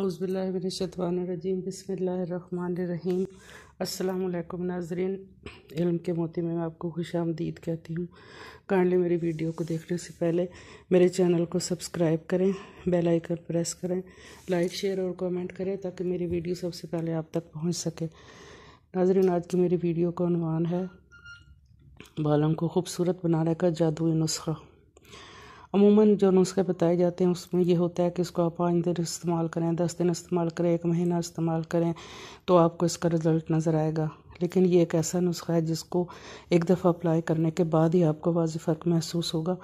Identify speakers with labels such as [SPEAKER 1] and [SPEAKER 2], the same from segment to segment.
[SPEAKER 1] अउज़बिल्लिनशतवानरजीम बसमीम अल्लाम नाजरीन इल्म के मोती में मैं आपको खुश आमदीद कहती हूँ काइंडली मेरी वीडियो को देखने से पहले मेरे चैनल को सब्सक्राइब करें बेल आइकन प्रेस करें लाइक शेयर और कमेंट करें ताकि मेरी वीडियो सबसे पहले आप तक पहुँच सके नाजरीन आज की मेरी वीडियो का अनवान है बालों को खूबसूरत बनाने का जादुई नुस्खा अमूमन जो नुस्खे बताए जाते हैं उसमें ये होता है कि इसको आप पाँच दिन इस्तेमाल करें दस दिन इस्तेमाल करें एक महीना इस्तेमाल करें तो आपको इसका रिज़ल्ट नज़र आएगा लेकिन ये एक ऐसा नुस्खा है जिसको एक दफ़ा अप्लाई करने के बाद ही आपको वाज फ़र्क महसूस होगा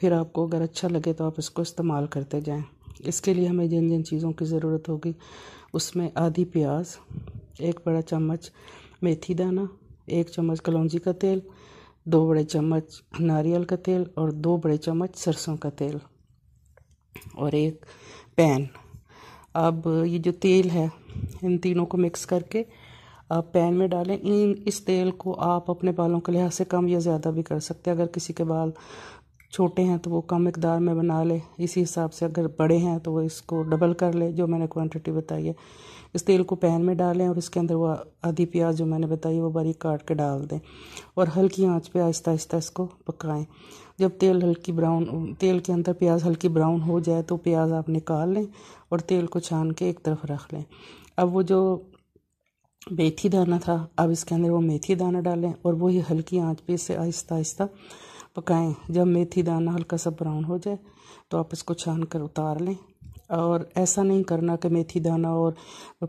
[SPEAKER 1] फिर आपको अगर अच्छा लगे तो आप इसको इस्तेमाल करते जाएँ इसके लिए हमें जिन जिन चीज़ों की ज़रूरत होगी उसमें आधी प्याज एक बड़ा चम्मच मेथी दाना एक चम्मच कलौजी का तेल दो बड़े चम्मच नारियल का तेल और दो बड़े चम्मच सरसों का तेल और एक पैन अब ये जो तेल है इन तीनों को मिक्स करके आप पैन में डालें इन इस तेल को आप अपने बालों के लिहाज से कम या ज़्यादा भी कर सकते हैं अगर किसी के बाल छोटे हैं तो वो कम मकदार में बना ले इसी हिसाब से अगर बड़े हैं तो वो इसको डबल कर ले जो मैंने क्वांटिटी बताई है इस तेल को पैन में डालें और इसके अंदर वो आधी प्याज जो मैंने बताई वो बारीक काट के डाल दें और हल्की आंच पे आहिस्ता आहिस्ता इसको पकाएं जब तेल हल्की ब्राउन तेल के अंदर प्याज हल्की ब्राउन हो जाए तो प्याज आप निकाल लें और तेल को छान के एक तरफ रख लें अब वो जो मेथी दाना था अब इसके अंदर वो मेथी दाना डालें और वही हल्की आंच पे इसे आहिस्ता आहिस्ता पकाएं जब मेथी दाना हल्का सा ब्राउन हो जाए तो आप इसको छान कर उतार लें और ऐसा नहीं करना कि मेथी दाना और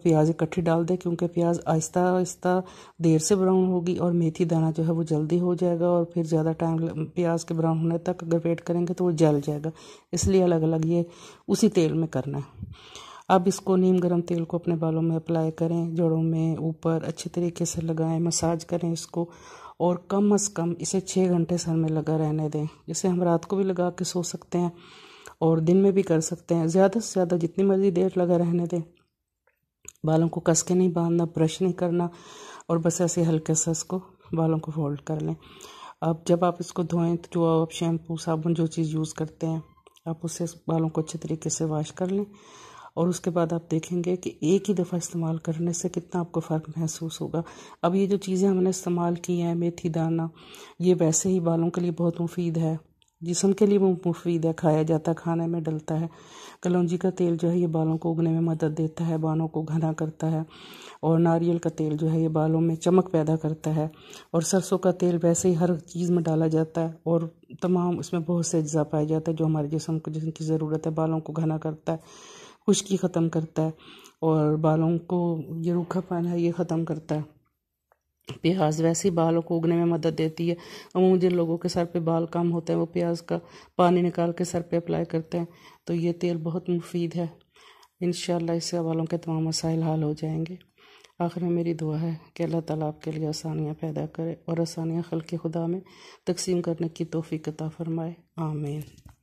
[SPEAKER 1] प्याज इकट्ठी डाल दें क्योंकि प्याज आहिस्ता आहिस्ता देर से ब्राउन होगी और मेथी दाना जो है वो जल्दी हो जाएगा और फिर ज़्यादा टाइम प्याज के ब्राउन होने तक अगर वेट करेंगे तो वो जल जाएगा इसलिए अलग अलग ये उसी तेल में करना है अब इसको नीम गर्म तेल को अपने बालों में अप्लाई करें जड़ों में ऊपर अच्छे तरीके से लगाएं मसाज करें इसको और कम अज़ कम इसे छः घंटे सर में लगा रहने दें इसे हम रात को भी लगा के सो सकते हैं और दिन में भी कर सकते हैं ज़्यादा से ज़्यादा जितनी मर्ज़ी देर लगा रहने दें बालों को कस के नहीं बांधना ब्रश नहीं करना और बस ऐसे हल्के से इसको बालों को फोल्ड कर लें अब जब आप इसको धोएं तो जो आप शैम्पू साबुन जो चीज़ यूज़ करते हैं आप उससे बालों को अच्छे तरीके से वॉश कर लें और उसके बाद आप देखेंगे कि एक ही दफ़ा इस्तेमाल करने से कितना आपको फ़र्क महसूस होगा अब ये जो चीज़ें हमने इस्तेमाल की हैं मेथी दाना ये वैसे ही बालों के लिए बहुत मुफीद है जिसम के लिए मुफीद है खाया जाता है खाने में डलता है कलौजी का तेल जो है ये बालों को उगने में मदद देता है बालों को घना करता है और नारियल का तेल जो है ये बालों में चमक पैदा करता है और सरसों का तेल वैसे ही हर चीज़ में डाला जाता है और तमाम उसमें बहुत से अज्जा पाए जाते हैं जो हमारे जिसम को जिनकी ज़रूरत है बालों को घना करता है खुश्की ख़त्म करता है और बालों को ये रूखापन है ये ख़त्म करता है प्याज वैसे ही बालों को उगने में मदद देती है अमूमन जिन लोगों के सर पे बाल कम होते हैं वो प्याज का पानी निकाल के सर पे अप्लाई करते हैं तो ये तेल बहुत मुफीद है इन इससे बालों के तमाम मसाइल हल हो जाएंगे आखिर में मेरी दुआ है कि अल्लाह ताला आपके लिए आसानियाँ पैदा करे और आसानियाँ खल के खुदा में तकसीम करने की तोफ़ी कता फरमाए आमीन